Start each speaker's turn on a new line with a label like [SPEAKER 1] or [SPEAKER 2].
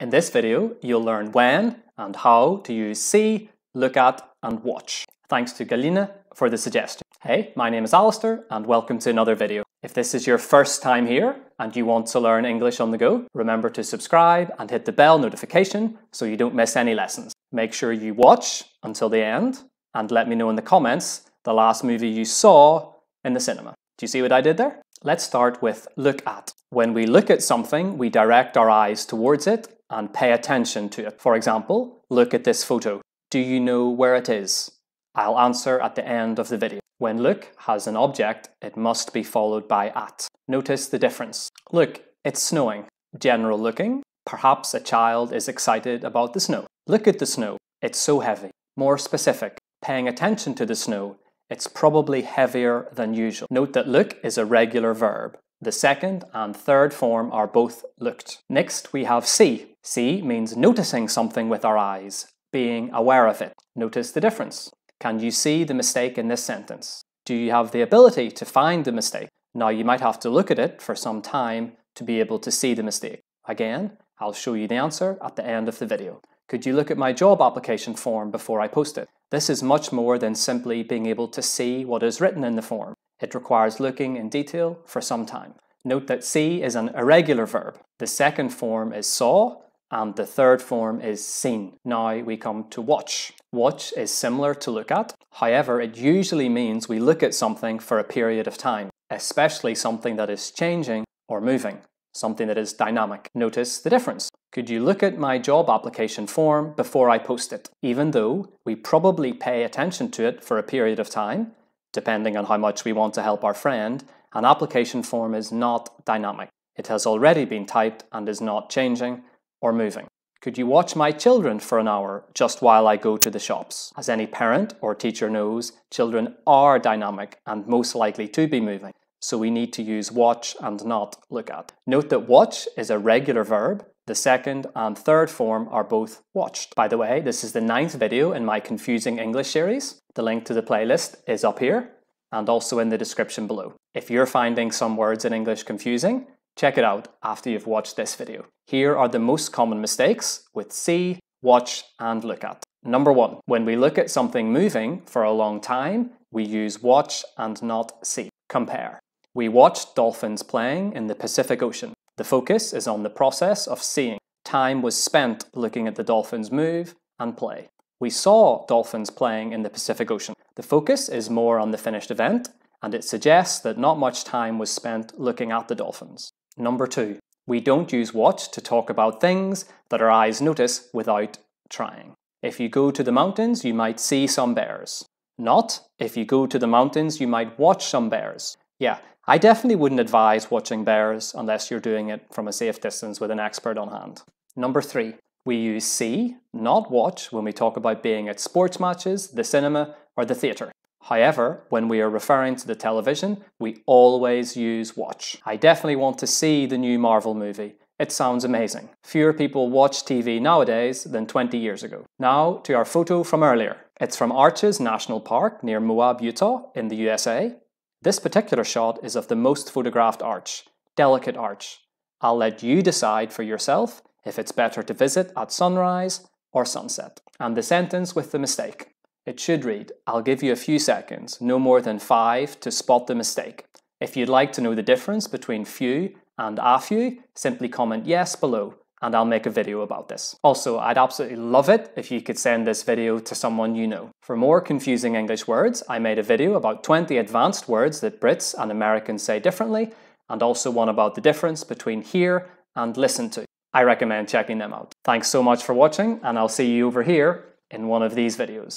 [SPEAKER 1] In this video, you'll learn when and how to use see, look at and watch. Thanks to Galina for the suggestion. Hey, my name is Alistair and welcome to another video. If this is your first time here and you want to learn English on the go, remember to subscribe and hit the bell notification so you don't miss any lessons. Make sure you watch until the end and let me know in the comments the last movie you saw in the cinema. Do you see what I did there? Let's start with look at. When we look at something, we direct our eyes towards it and pay attention to it. For example, look at this photo. Do you know where it is? I'll answer at the end of the video. When look has an object, it must be followed by at. Notice the difference. Look, it's snowing. General looking. Perhaps a child is excited about the snow. Look at the snow. It's so heavy. More specific. Paying attention to the snow. It's probably heavier than usual. Note that look is a regular verb. The second and third form are both looked. Next, we have see, See means noticing something with our eyes, being aware of it. Notice the difference. Can you see the mistake in this sentence? Do you have the ability to find the mistake? Now you might have to look at it for some time to be able to see the mistake. Again, I'll show you the answer at the end of the video. Could you look at my job application form before I post it? This is much more than simply being able to see what is written in the form. It requires looking in detail for some time. Note that see is an irregular verb. The second form is saw, and the third form is seen. Now we come to watch. Watch is similar to look at, however, it usually means we look at something for a period of time, especially something that is changing or moving, something that is dynamic. Notice the difference. Could you look at my job application form before I post it? Even though we probably pay attention to it for a period of time, depending on how much we want to help our friend, an application form is not dynamic. It has already been typed and is not changing, or moving? Could you watch my children for an hour just while I go to the shops? As any parent or teacher knows, children are dynamic and most likely to be moving, so we need to use watch and not look at. Note that watch is a regular verb. The second and third form are both watched. By the way, this is the ninth video in my Confusing English series. The link to the playlist is up here and also in the description below. If you're finding some words in English confusing, check it out after you've watched this video. Here are the most common mistakes with see, watch, and look at. Number one, when we look at something moving for a long time, we use watch and not see. Compare. We watched dolphins playing in the Pacific Ocean. The focus is on the process of seeing. Time was spent looking at the dolphins move and play. We saw dolphins playing in the Pacific Ocean. The focus is more on the finished event, and it suggests that not much time was spent looking at the dolphins. Number two, we don't use what to talk about things that our eyes notice without trying. If you go to the mountains, you might see some bears. Not, if you go to the mountains, you might watch some bears. Yeah, I definitely wouldn't advise watching bears unless you're doing it from a safe distance with an expert on hand. Number three, we use see, not watch, when we talk about being at sports matches, the cinema, or the theatre. However, when we are referring to the television, we always use watch. I definitely want to see the new Marvel movie. It sounds amazing. Fewer people watch TV nowadays than 20 years ago. Now to our photo from earlier. It's from Arches National Park near Moab, Utah in the USA. This particular shot is of the most photographed arch, Delicate Arch. I'll let you decide for yourself if it's better to visit at sunrise or sunset. And the sentence with the mistake. It should read, I'll give you a few seconds, no more than five, to spot the mistake. If you'd like to know the difference between few and a few, simply comment yes below and I'll make a video about this. Also, I'd absolutely love it if you could send this video to someone you know. For more confusing English words, I made a video about 20 advanced words that Brits and Americans say differently, and also one about the difference between hear and listen to. I recommend checking them out. Thanks so much for watching, and I'll see you over here in one of these videos.